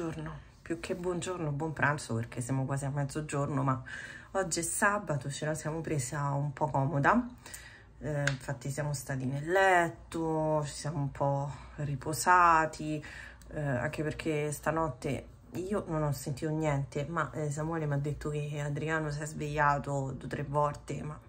buongiorno. Più che buongiorno, buon pranzo perché siamo quasi a mezzogiorno, ma oggi è sabato, ce la siamo presa un po' comoda. Eh, infatti siamo stati nel letto, ci siamo un po' riposati, eh, anche perché stanotte io non ho sentito niente, ma eh, Samuele mi ha detto che Adriano si è svegliato due o tre volte, ma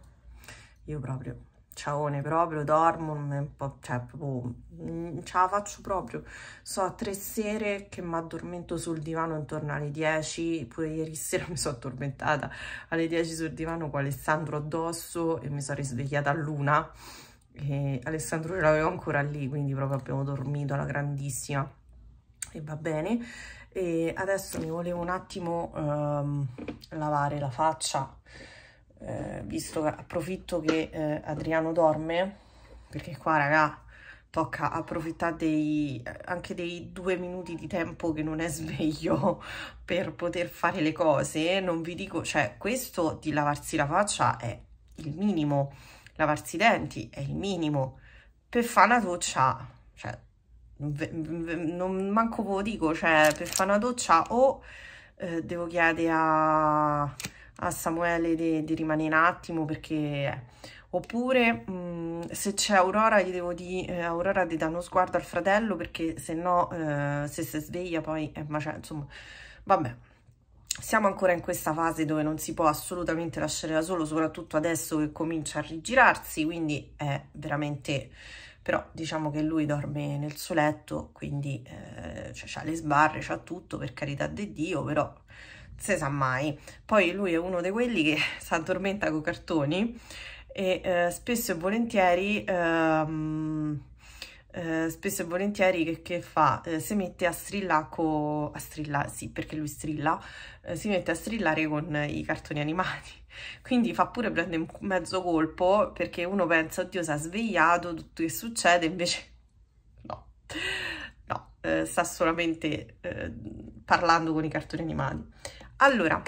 io proprio ciaone proprio, dormo, un po', cioè proprio, non mm, ce la faccio proprio. So tre sere che mi addormento sul divano intorno alle 10, pure ieri sera mi sono addormentata alle 10 sul divano con Alessandro addosso e mi sono risvegliata all'una e Alessandro l'avevo ancora lì, quindi proprio abbiamo dormito alla grandissima e va bene. E adesso mi volevo un attimo um, lavare la faccia eh, visto che approfitto che eh, Adriano dorme, perché qua raga tocca approfittare dei, anche dei due minuti di tempo che non è sveglio per poter fare le cose, non vi dico, cioè questo di lavarsi la faccia è il minimo, lavarsi i denti è il minimo, per fare una doccia, cioè, non manco ve lo dico, cioè per fare una doccia o eh, devo chiedere a a Samuele di rimanere un attimo perché... Oppure mh, mm, se c'è Aurora, gli devo dire eh, Aurora di dà uno sguardo al fratello perché se no, eh, se si sveglia poi, eh, ma cioè, insomma, vabbè. Siamo ancora in questa fase dove non si può assolutamente lasciare da solo, soprattutto adesso che comincia a rigirarsi, quindi è veramente... Però diciamo che lui dorme nel suo letto, quindi eh, cioè, ha le sbarre, c'ha tutto, per carità di Dio, però se sa mai. Poi lui è uno di quelli che si addormenta con cartoni e eh, spesso e volentieri... Ehm, eh, spesso e volentieri che, che fa? Eh, si mette a strillare, a strillare, sì, perché lui strilla, eh, si mette a strillare con i cartoni animati. Quindi fa pure prendere mezzo colpo perché uno pensa, oddio, si è svegliato, tutto che succede, invece no, no, eh, sta solamente eh, parlando con i cartoni animati. Allora,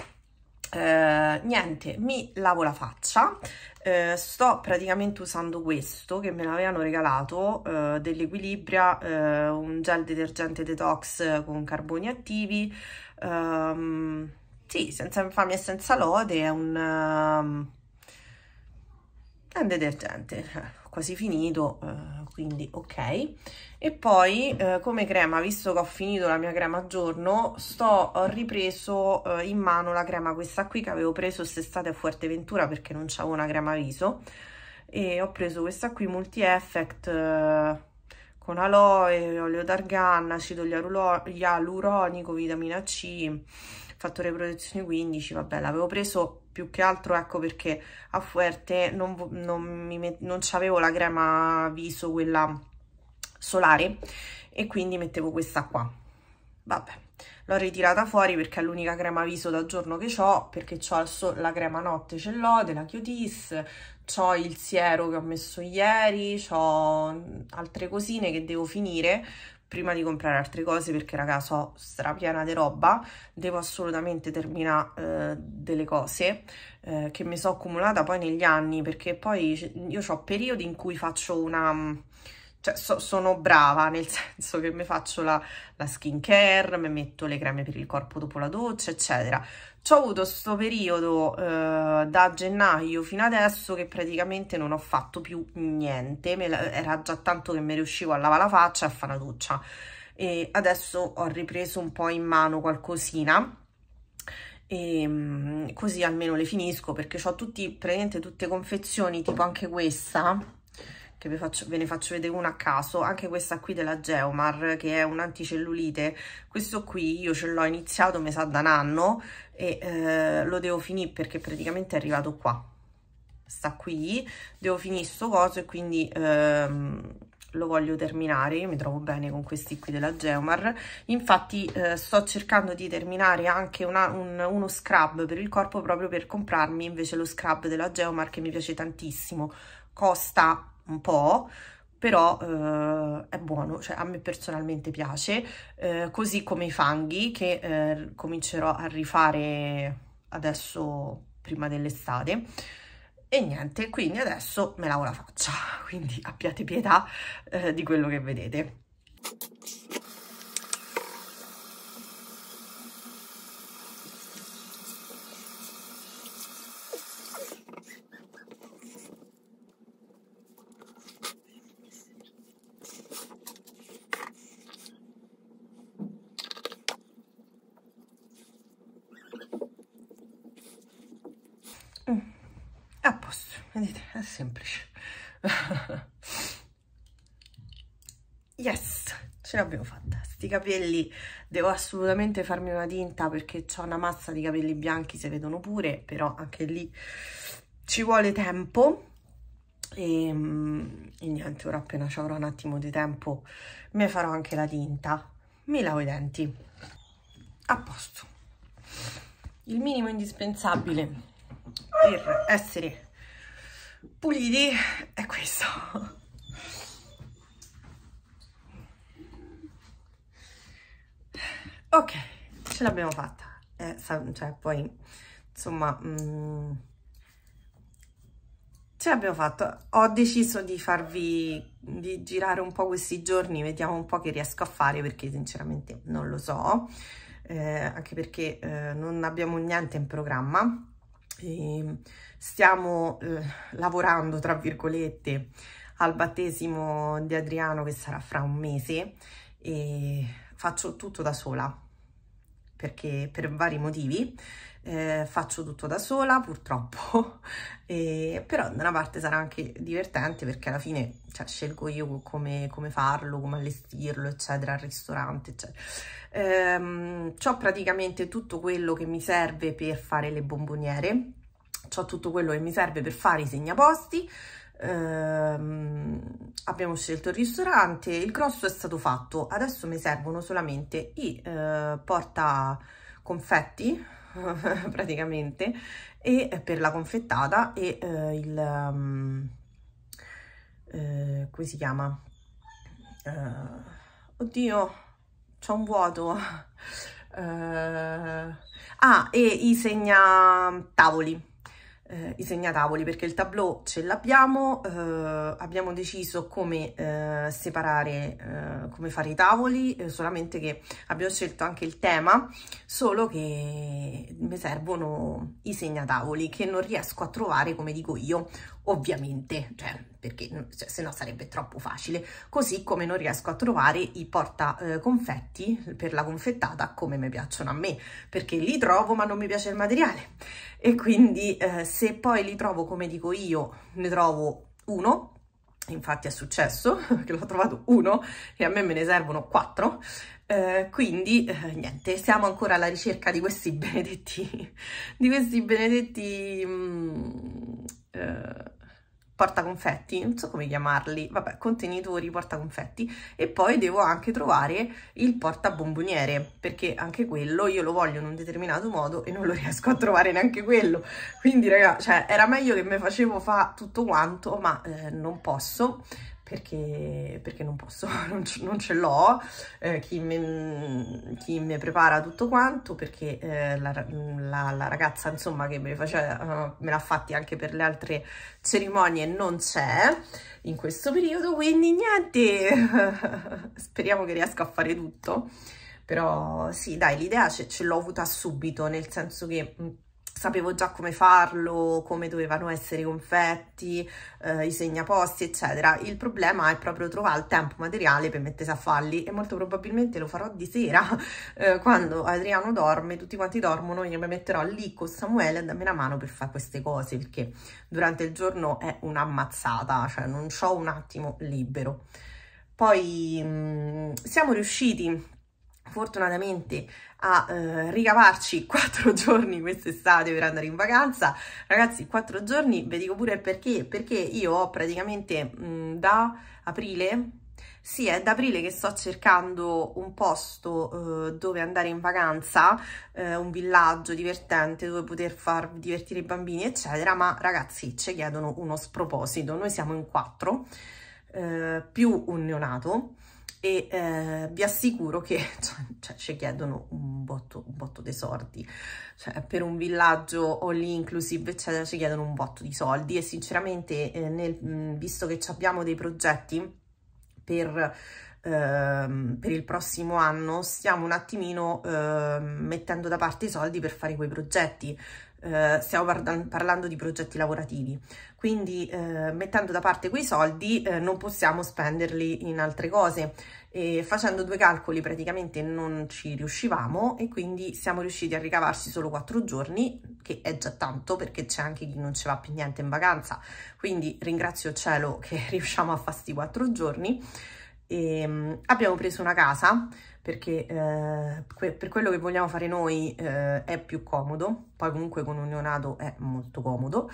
eh, niente, mi lavo la faccia, eh, sto praticamente usando questo che me l'avevano regalato eh, dell'Equilibria, eh, un gel detergente detox con carboni attivi, ehm, sì, senza infamia e senza lode, è un, um, è un detergente, quasi finito, eh, quindi ok. E poi eh, come crema, visto che ho finito la mia crema a giorno, sto, ho ripreso eh, in mano la crema questa qui che avevo preso quest'estate a Fuerteventura perché non c'avevo una crema viso. E ho preso questa qui Multi Effect eh, con aloe, olio d'arganna, acido ialuronico, vitamina C, fattore protezione 15, vabbè, l'avevo preso più che altro ecco perché a Fuerte non, non, non avevo la crema viso, quella solare, e quindi mettevo questa qua. Vabbè, l'ho ritirata fuori perché è l'unica crema viso da giorno che ho, perché ho la crema notte ce l'ho, della Cutis, ho il siero che ho messo ieri, ho altre cosine che devo finire, prima di comprare altre cose perché raga so strapiena di roba devo assolutamente terminare eh, delle cose eh, che mi sono accumulata poi negli anni perché poi io ho periodi in cui faccio una mm, cioè so, sono brava nel senso che mi faccio la, la skin care, mi metto le creme per il corpo dopo la doccia eccetera ho avuto questo periodo eh, da gennaio fino adesso che praticamente non ho fatto più niente, la, era già tanto che mi riuscivo a lavare la faccia e a fare una doccia e adesso ho ripreso un po' in mano qualcosina e ehm, così almeno le finisco perché ho tutti, praticamente tutte confezioni tipo anche questa che vi faccio, ve ne faccio vedere una a caso, anche questa qui della Geomar, che è un anticellulite, questo qui io ce l'ho iniziato, mi sa, da un anno, e eh, lo devo finire perché praticamente è arrivato qua, sta qui, devo finire sto coso e quindi... Ehm, lo voglio terminare, io mi trovo bene con questi qui della Geomar, infatti eh, sto cercando di terminare anche una, un, uno scrub per il corpo proprio per comprarmi invece lo scrub della Geomar che mi piace tantissimo, costa un po', però eh, è buono, cioè a me personalmente piace, eh, così come i fanghi che eh, comincerò a rifare adesso prima dell'estate. E niente, quindi adesso me lavo la faccia, quindi abbiate pietà eh, di quello che vedete. Vedete, è semplice. yes, ce l'abbiamo fatta. Sti capelli, devo assolutamente farmi una tinta perché ho una massa di capelli bianchi, si vedono pure, però anche lì ci vuole tempo. E, ehm, e niente, ora appena ci avrò un attimo di tempo mi farò anche la tinta. Mi lavo i denti. A posto. Il minimo indispensabile per essere puliti è questo ok ce l'abbiamo fatta eh, cioè poi insomma mh, mm, ce l'abbiamo fatta ho deciso di farvi di girare un po' questi giorni vediamo un po' che riesco a fare perché sinceramente non lo so eh, anche perché eh, non abbiamo niente in programma e ehm, stiamo eh, lavorando, tra virgolette, al battesimo di Adriano che sarà fra un mese e faccio tutto da sola, perché per vari motivi eh, faccio tutto da sola purtroppo, e, però da una parte sarà anche divertente perché alla fine cioè, scelgo io come, come, farlo, come allestirlo, eccetera, al ristorante, eccetera. Ehm, ho praticamente tutto quello che mi serve per fare le bomboniere, ho tutto quello che mi serve per fare i segnaposti, ehm, abbiamo scelto il ristorante, il grosso è stato fatto, adesso mi servono solamente i eh, porta confetti praticamente e eh, per la confettata e eh, il um, eh, come si chiama uh, oddio c'è un vuoto uh, ah e i segna tavoli eh, i segnatavoli perché il tableau ce l'abbiamo, eh, abbiamo deciso come eh, separare, eh, come fare i tavoli, eh, solamente che abbiamo scelto anche il tema, solo che mi servono i segnatavoli che non riesco a trovare come dico io ovviamente, cioè, perché mm, cioè, se no sarebbe troppo facile, così come non riesco a trovare i porta eh, confetti per la confettata come mi piacciono a me, perché li trovo ma non mi piace il materiale e quindi eh, se poi li trovo come dico io, ne trovo uno, infatti è successo che l'ho trovato uno e a me me ne servono quattro, eh, quindi eh, niente, siamo ancora alla ricerca di questi benedetti, di questi benedetti... Mh, mm, eh, portaconfetti, non so come chiamarli, vabbè, contenitori portaconfetti e poi devo anche trovare il portabomboniere perché anche quello io lo voglio in un determinato modo e non lo riesco a trovare neanche quello. Quindi raga, cioè era meglio che mi facevo fa tutto quanto, ma eh, non posso perché, perché non posso, non, non ce l'ho, eh, chi, mi prepara tutto quanto, perché eh, la, la, la, ragazza insomma che me, faceva, eh, me l'ha fatti anche per le altre cerimonie non c'è in questo periodo, quindi niente, speriamo che riesca a fare tutto però sì dai l'idea ce, ce l'ho avuta subito nel senso che mm, sapevo già come farlo, come dovevano essere i confetti, eh, i segnaposti, eccetera. Il problema è proprio trovare il tempo materiale per mettersi a farli e molto probabilmente lo farò di sera, eh, quando Adriano dorme, tutti quanti dormono, io mi metterò lì con Samuele a darmi una mano per fare queste cose, perché durante il giorno è un'ammazzata, cioè non ho un attimo libero. Poi mh, mm, siamo riusciti fortunatamente a eh, ricavarci quattro giorni quest'estate per andare in vacanza ragazzi quattro giorni vi dico pure il perché perché io ho praticamente mh, mm, da aprile sì, è da aprile che sto cercando un posto eh, dove andare in vacanza, eh, un villaggio divertente dove poter far divertire i bambini, eccetera, ma ragazzi ci chiedono uno sproposito. Noi siamo in quattro, eh, più un neonato, e eh, vi assicuro che cioè, cioè, ci chiedono un botto, un botto dei soldi, cioè, per un villaggio all inclusive eccetera, ci chiedono un botto di soldi e sinceramente eh, nel, mm, visto che abbiamo dei progetti per ehm, per il prossimo anno stiamo un attimino eh, mettendo da parte i soldi per fare quei progetti eh, stiamo parlando di progetti lavorativi, quindi eh, mettendo da parte quei soldi eh, non possiamo spenderli in altre cose e facendo due calcoli praticamente non ci riuscivamo e quindi siamo riusciti a ricavarsi solo quattro giorni, che è già tanto perché c'è anche chi non ci va più niente in vacanza, quindi ringrazio il cielo che riusciamo a fare questi quattro giorni. E, ehm, abbiamo preso una casa perché eh, que per quello che vogliamo fare noi eh, è più comodo, poi comunque con un neonato è molto comodo,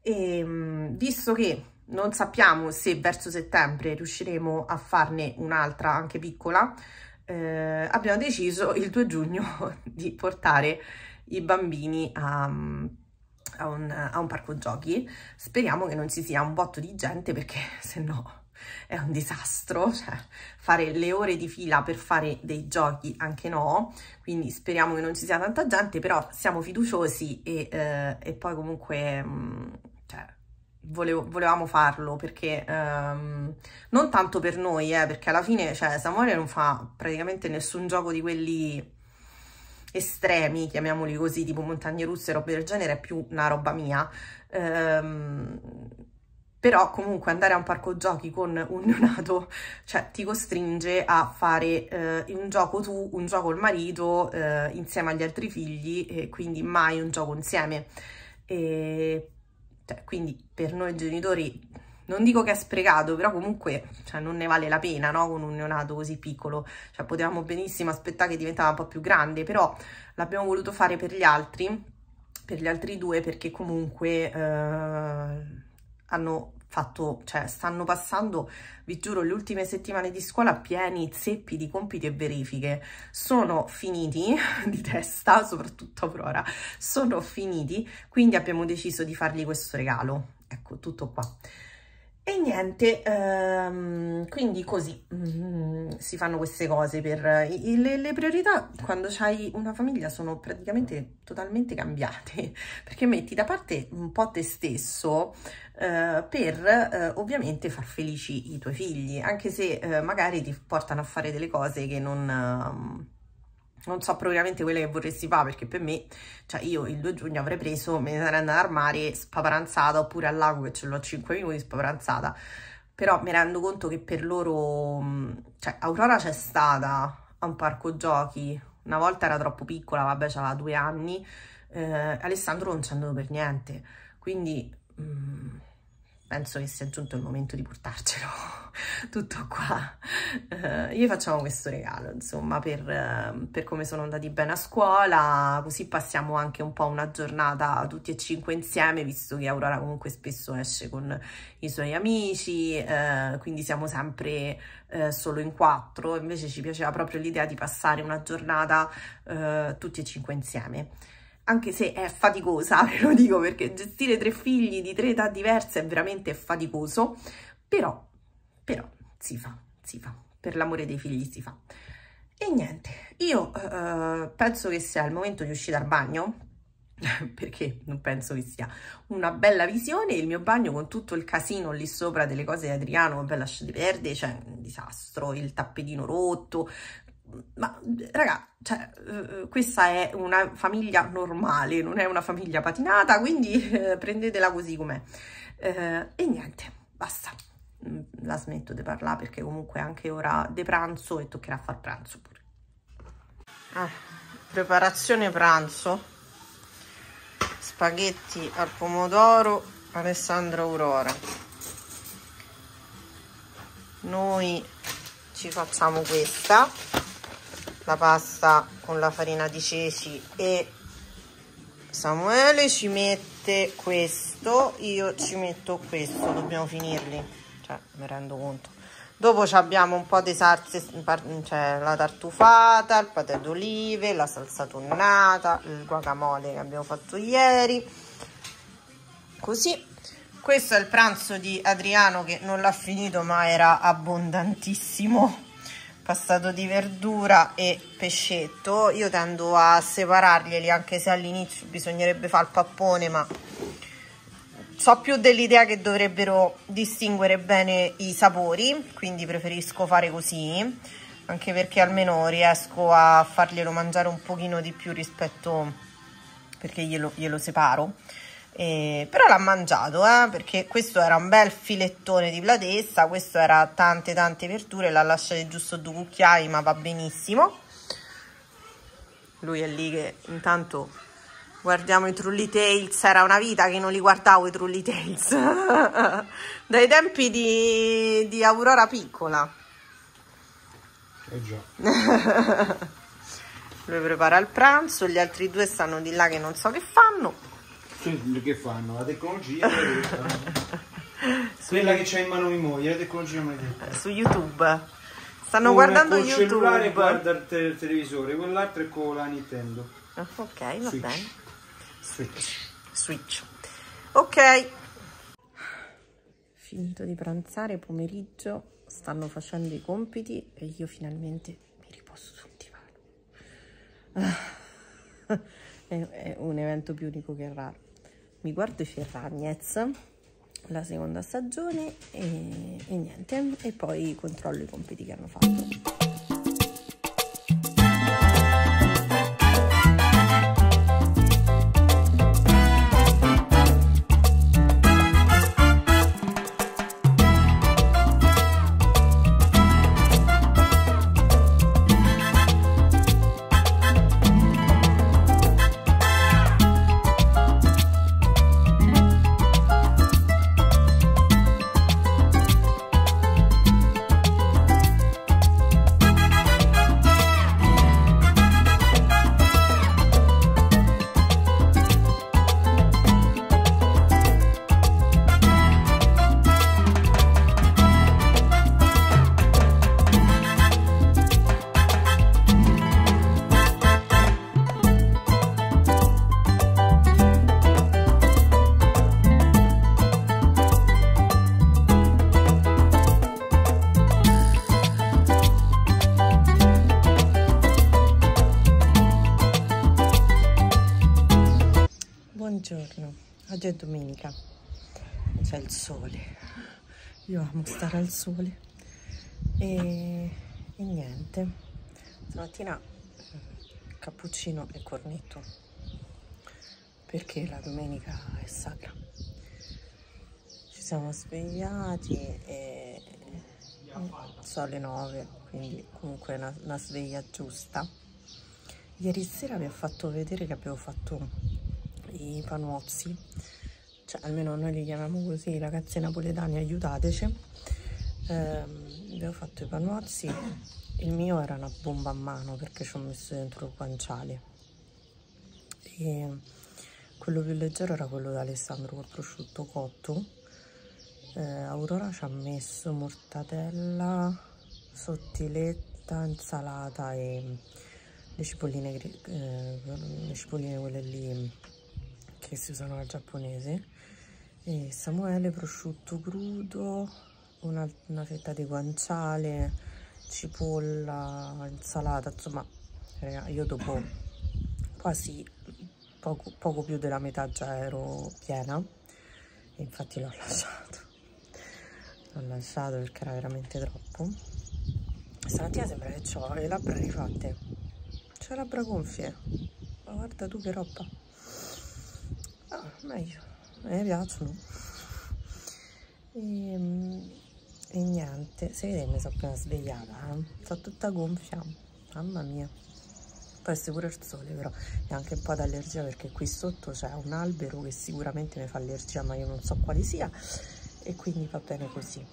e ehm, visto che non sappiamo se verso settembre riusciremo a farne un'altra anche piccola, eh, abbiamo deciso il 2 giugno di portare i bambini a, a, un, a un parco giochi, speriamo che non ci sia un botto di gente perché se no è un disastro, cioè fare le ore di fila per fare dei giochi anche no, quindi speriamo che non ci sia tanta gente, però siamo fiduciosi e, eh, e poi comunque... Mh, mm, cioè, volevo, volevamo farlo perché ehm, non tanto per noi, eh, perché alla fine cioè, Samuele non fa praticamente nessun gioco di quelli estremi, chiamiamoli così, tipo montagne russe, roba del genere, è più una roba mia. Ehm, però comunque andare a un parco giochi con un neonato cioè, ti costringe a fare eh, un gioco tu, un gioco il marito eh, insieme agli altri figli e quindi mai un gioco insieme e, cioè, quindi per noi genitori non dico che è sprecato però comunque cioè, non ne vale la pena no? con un neonato così piccolo cioè, potevamo benissimo aspettare che diventava un po' più grande però l'abbiamo voluto fare per gli altri per gli altri due perché comunque eh, hanno fatto, cioè stanno passando, vi giuro, le ultime settimane di scuola pieni zeppi di compiti e verifiche. Sono finiti di testa, soprattutto Aurora, sono finiti, quindi abbiamo deciso di fargli questo regalo. Ecco, tutto qua. E niente, ehm, quindi così mm, si fanno queste cose. Per, i, le, le, priorità quando hai una famiglia sono praticamente totalmente cambiate, perché metti da parte un po' te stesso eh, per eh, ovviamente far felici i tuoi figli, anche se eh, magari ti portano a fare delle cose che non ehm, non so propriamente quelle che vorresti fare perché per me, cioè io il 2 giugno avrei preso, me ne sarei andata al mare spaparanzata oppure al lago che ce l'ho 5 minuti spaparanzata però mi rendo conto che per loro mm, cioè Aurora c'è stata a un parco giochi una volta era troppo piccola, vabbè c'aveva due anni eh, Alessandro non c'è andato per niente quindi mh, mm, penso che sia giunto il momento di portarcelo tutto qua. Eh, gli facciamo questo regalo, insomma, per, ehm, per, come sono andati bene a scuola, così passiamo anche un po' una giornata tutti e cinque insieme, visto che Aurora comunque spesso esce con i suoi amici, eh, quindi siamo sempre eh, solo in quattro, invece ci piaceva proprio l'idea di passare una giornata eh, tutti e cinque insieme anche se è faticosa, ve lo dico perché gestire tre figli di tre età diverse è veramente faticoso, però, però si fa, si fa, per l'amore dei figli si fa. E niente, io eh, penso che sia il momento di uscire dal bagno, perché non penso che sia una bella visione, il mio bagno con tutto il casino lì sopra delle cose di Adriano, vabbè lasciate perdere, c'è cioè, un disastro, il tappetino rotto, ma raga, cioè, eh, eh, questa è una famiglia normale, non è una famiglia patinata, quindi eh, prendetela così com'è. Eh, e niente, basta. Mm, la smetto di parlare perché comunque è anche ora di pranzo e toccherà far pranzo pure. Ah, preparazione pranzo. Spaghetti al pomodoro, Alessandro Aurora. Noi ci facciamo questa la pasta con la farina di ceci e Samuele ci mette questo, io ci metto questo, dobbiamo finirli, cioè mi rendo conto. Dopo abbiamo un po' di salse, cioè la tartufata, il patè d'olive, la salsa tonnata, il guacamole che abbiamo fatto ieri. Così. Questo è il pranzo di Adriano che non l'ha finito ma era abbondantissimo passato di verdura e pescetto io tendo a separarglieli anche se all'inizio bisognerebbe fare il pappone ma so più dell'idea che dovrebbero distinguere bene i sapori quindi preferisco fare così anche perché almeno riesco a farglielo mangiare un pochino di più rispetto perché glielo, glielo separo eh, però l'ha mangiato eh, perché questo era un bel filettone di platessa questo era tante tante verdure l'ha lasciato giusto due cucchiai ma va benissimo lui è lì che intanto guardiamo i Trulli Tales era una vita che non li guardavo i Trulli Tales dai tempi di, di Aurora piccola eh già lui prepara il pranzo gli altri due stanno di là che non so che fanno che fanno? La tecnologia Quella che c'è in mano mia moglie, la tecnologia maledetta. Su YouTube. Stanno Una guardando YouTube. il cellulare guarda il, te televisore, quell'altro è con la Nintendo. Ah, ok, va Switch. bene. Switch. Switch. Ok. Finito di pranzare, pomeriggio, stanno facendo i compiti e io finalmente mi riposo sul divano. è, un evento più unico che raro mi guardo i Ferragnez la seconda stagione e, e niente e poi controllo i compiti che hanno fatto sole io amo stare al sole e, e niente stamattina mm, cappuccino e cornetto perché la domenica è sacra ci siamo svegliati e mm, sono le 9 quindi comunque è una, una sveglia giusta ieri sera vi ho fatto vedere che avevo fatto i panuozzi cioè almeno noi li chiamiamo così, ragazze napoletane, aiutateci. Ehm, abbiamo fatto i panozzi, il mio era una bomba a mano perché ci ho messo dentro il guanciale. E quello più leggero era quello di Alessandro col prosciutto cotto. Eh, Aurora ci ha messo mortadella, sottiletta, insalata e le cipolline, eh, le cipolline quelle lì che si usano al giapponese e Samuele prosciutto crudo una, una fetta di guanciale cipolla insalata insomma raga, io dopo quasi poco, poco più della metà già ero piena e infatti l'ho lasciato l'ho lasciato perché era veramente troppo stamattina sembra che ho le labbra rifatte ho le labbra gonfie ma guarda tu che roba ah meglio mi eh, piacciono e, ehm, e niente se vedete mi sono appena svegliata eh? sono tutta gonfia mamma mia poi sicuro il sole però è anche un po' d'allergia perché qui sotto c'è un albero che sicuramente mi fa allergia ma io non so quale sia e quindi va bene così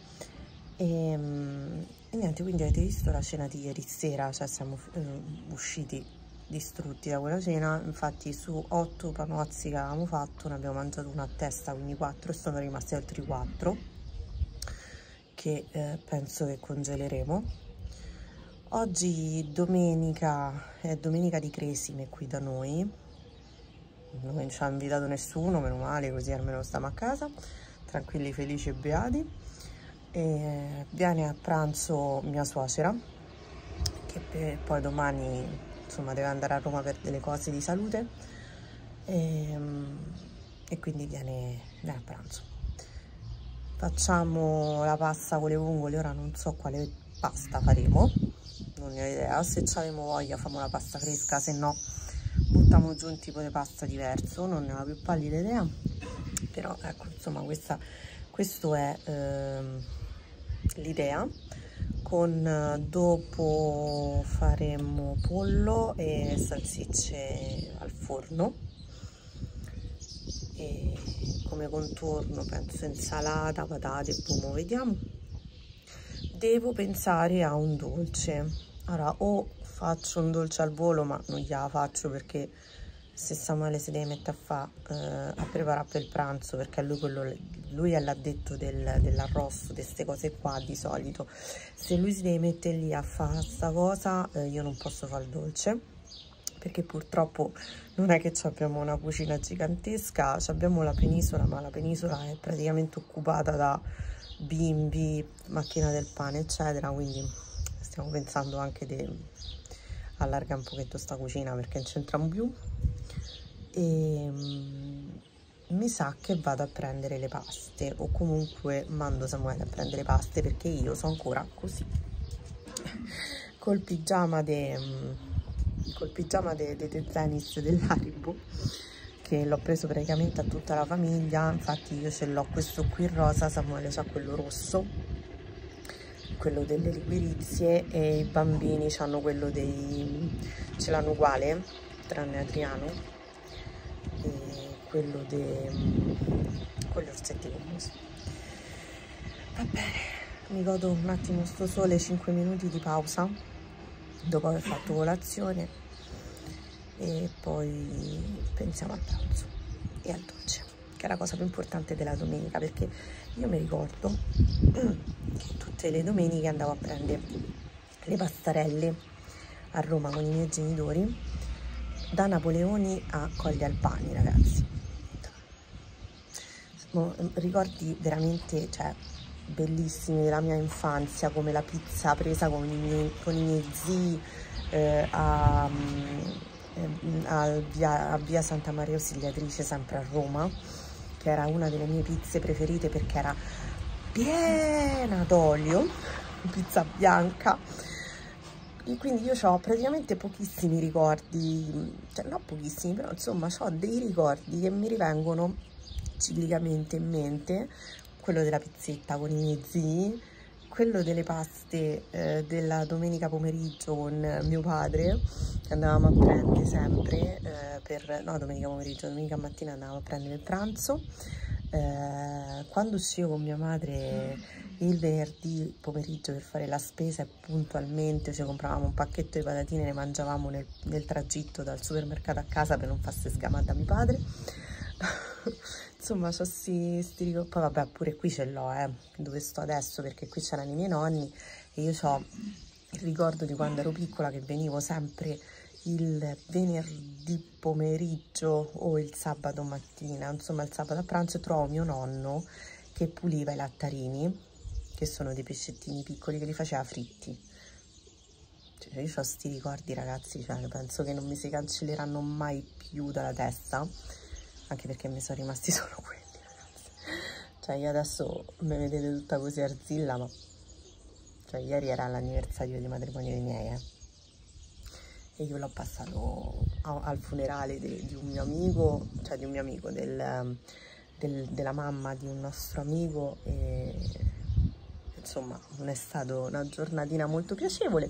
e, ehm, e niente quindi avete visto la cena di ieri sera cioè siamo eh, usciti distrutti da quella cena, infatti su 8 panozzi che avevamo fatto ne abbiamo mangiato una a testa, quindi 4 e sono rimasti altri 4 che eh, penso che congeleremo. Oggi domenica è domenica di Cresime qui da noi, non ci ha invitato nessuno, meno male, così almeno stiamo a casa, tranquilli, felici e beati. E viene a pranzo mia suocera, che eh, poi domani insomma deve andare a Roma per delle cose di salute e, ehm, e quindi viene, viene a pranzo facciamo la pasta con le vongole ora non so quale pasta faremo non ne ho idea se abbiamo voglia famo la pasta fresca se no buttiamo giù un tipo di pasta diverso non ne ho più pallida idea però ecco insomma questa questo è eh, l'idea con eh, dopo faremo pollo e salsicce al forno e come contorno penso insalata, patate, pomo, vediamo devo pensare a un dolce allora o faccio un dolce al volo ma non gliela faccio perché se Samuele si deve mettere a, fa, eh, a preparare per il pranzo perché a lui quello lui è l'addetto del, dell'arrosto, di queste cose qua di solito, se lui si deve mettere lì a fare questa cosa eh, io non posso fare il dolce, perché purtroppo non è che abbiamo una cucina gigantesca, abbiamo la penisola, ma la penisola è praticamente occupata da bimbi, macchina del pane, eccetera, quindi stiamo pensando anche di allargare un pochetto sta cucina perché non c'entriamo più. E, ehm, mi sa che vado a prendere le paste o comunque mando Samuele a prendere le paste perché io sono ancora così col pigiama de, mm, col pigiama de, de, de tennis dell'Aribo che l'ho preso praticamente a tutta la famiglia infatti io ce l'ho questo qui in rosa Samuele ha quello rosso quello delle liquirizie e i bambini hanno quello dei ce l'hanno uguale tranne Adriano quello de, con gli orsetti gommosi va bene mi godo un attimo sto sole 5 minuti di pausa dopo aver fatto colazione e poi pensiamo al pranzo e al dolce che è la cosa più importante della domenica perché io mi ricordo che tutte le domeniche andavo a prendere le pastarelle a Roma con i miei genitori da Napoleoni a Colli Albani ragazzi Ehm, ricordi veramente cioè, bellissimi della mia infanzia, come la pizza presa con i miei, con i miei zii eh, a, mm, ehm, mm, a, via, a, via, Santa Maria Ausiliatrice, sempre a Roma, che era una delle mie pizze preferite perché era piena d'olio, pizza bianca. E quindi io ho praticamente pochissimi ricordi, cioè non pochissimi, però insomma ho dei ricordi che mi rivengono ciclicamente in mente, quello della pizzetta con i miei zii, quello delle paste eh, della domenica pomeriggio con mio padre che andavamo a prendere sempre eh, per, no domenica pomeriggio, domenica mattina andavamo a prendere il pranzo eh, quando uscivo con mia madre il venerdì pomeriggio per fare la spesa puntualmente ci cioè compravamo un pacchetto di patatine e le mangiavamo nel, nel tragitto dal supermercato a casa per non farsi sgamare da mio padre insomma ho sti, sti ricordi poi vabbè pure qui ce l'ho eh, dove sto adesso perché qui c'erano i miei nonni e io ho il ricordo di quando ero piccola che venivo sempre il venerdì pomeriggio o il sabato mattina insomma il sabato a pranzo trovo mio nonno che puliva i lattarini che sono dei pescettini piccoli che li faceva fritti cioè, io ho sti ricordi ragazzi cioè, penso che non mi si cancelleranno mai più dalla testa anche perché mi sono rimasti solo quelli ragazzi cioè io adesso mi vedete tutta così arzilla ma cioè ieri era l'anniversario di matrimonio dei miei eh. e io l'ho passato a, al funerale de, di un mio amico cioè di un mio amico del, del, della mamma di un nostro amico e insomma non è stata una giornatina molto piacevole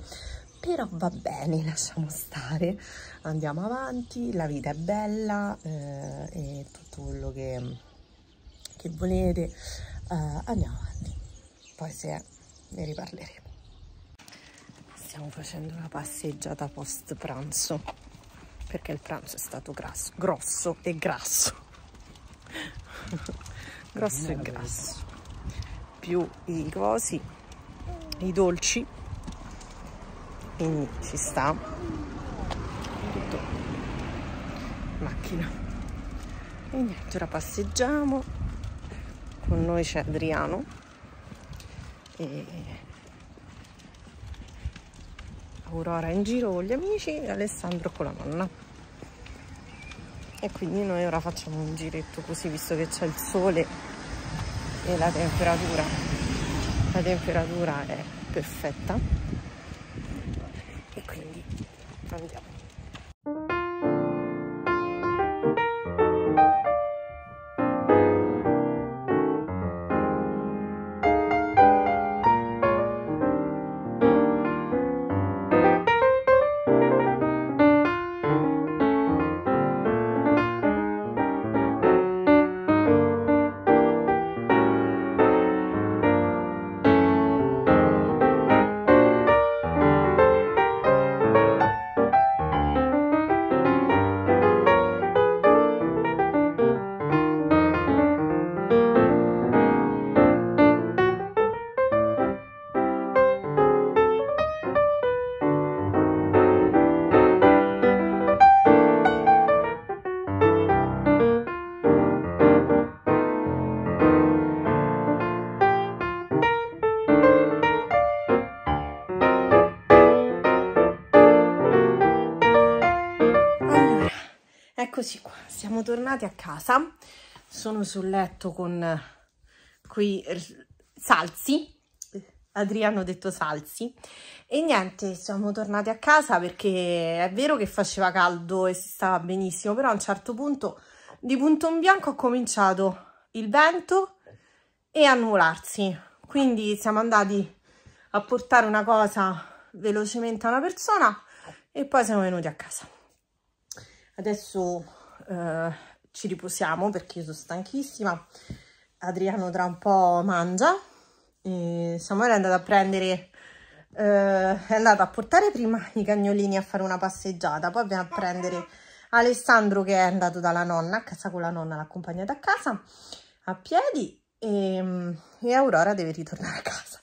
però va bene lasciamo stare andiamo avanti la vita è bella eh, e tutto quello che, che volete eh, andiamo avanti poi se ne riparleremo stiamo facendo una passeggiata post pranzo perché il pranzo è stato grasso, grosso e grasso grosso e grasso più i cosi i dolci quindi mm, ci sta tutto macchina e niente ora passeggiamo con noi c'è Adriano e Aurora in giro con gli amici e Alessandro con la nonna e quindi noi ora facciamo un giretto così visto che c'è il sole e la temperatura la temperatura è perfetta Eccoci qua, siamo tornati a casa. Sono sul letto con eh, quei Salsi, Adriano detto Salsi. E niente, siamo tornati a casa perché è vero che faceva caldo e si stava benissimo, però a un certo punto di punto in bianco ha cominciato il vento e a nuvolarsi. Quindi siamo andati a portare una cosa velocemente a una persona e poi siamo venuti a casa adesso eh, ci riposiamo perché io sono stanchissima Adriano tra un po' mangia e Samuele è andato a prendere eh, è andato a portare prima i cagnolini a fare una passeggiata poi viene a prendere Alessandro che è andato dalla nonna a casa con la nonna l'ha accompagnata a casa a piedi e, mm, e Aurora deve ritornare a casa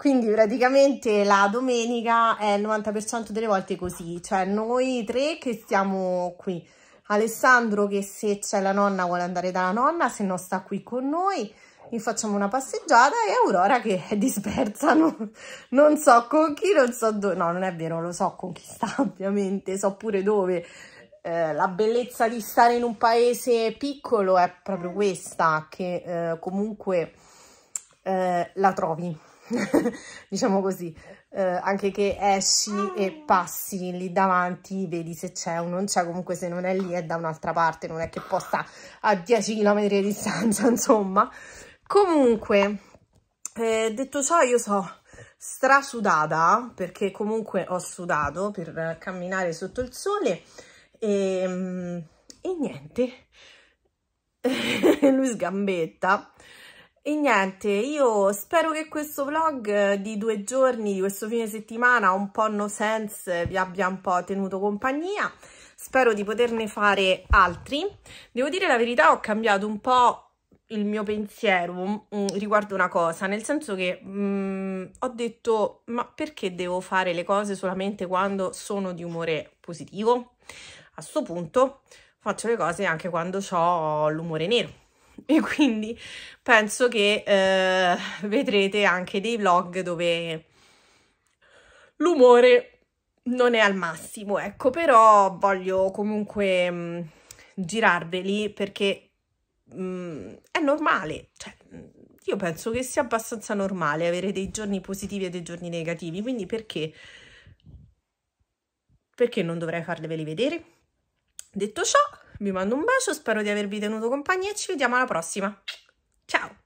quindi praticamente la domenica è il 90% delle volte così, cioè noi tre che siamo qui, Alessandro che se c'è la nonna vuole andare dalla nonna, se no sta qui con noi, gli facciamo una passeggiata e Aurora che è dispersa, non, non so con chi, non so dove, no non è vero, lo so con chi sta ovviamente, so pure dove, eh, la bellezza di stare in un paese piccolo è proprio questa, che eh, comunque eh, la trovi. diciamo così, eh, anche che esci e passi lì davanti, vedi se c'è o non c'è, comunque se non è lì è da un'altra parte, non è che possa a 10 km di distanza, insomma. Comunque, eh, detto ciò, io so strasudata, perché comunque ho sudato per camminare sotto il sole, e, ehm, e niente, lui sgambetta e niente, io spero che questo vlog di due giorni, di questo fine settimana, un po' no sense, vi abbia un po' tenuto compagnia. Spero di poterne fare altri. Devo dire la verità, ho cambiato un po' il mio pensiero mm, mm, riguardo una cosa, nel senso che mh, mm, ho detto, ma perché devo fare le cose solamente quando sono di umore positivo? A questo punto faccio le cose anche quando ho l'umore nero e quindi penso che eh, vedrete anche dei vlog dove l'umore non è al massimo, ecco, però voglio comunque mh, mm, girarveli perché mh, mm, è normale, cioè mm, io penso che sia abbastanza normale avere dei giorni positivi e dei giorni negativi, quindi perché, perché non dovrei farveli vedere? Detto ciò, vi mando un bacio, spero di avervi tenuto compagnia e ci vediamo alla prossima. Ciao!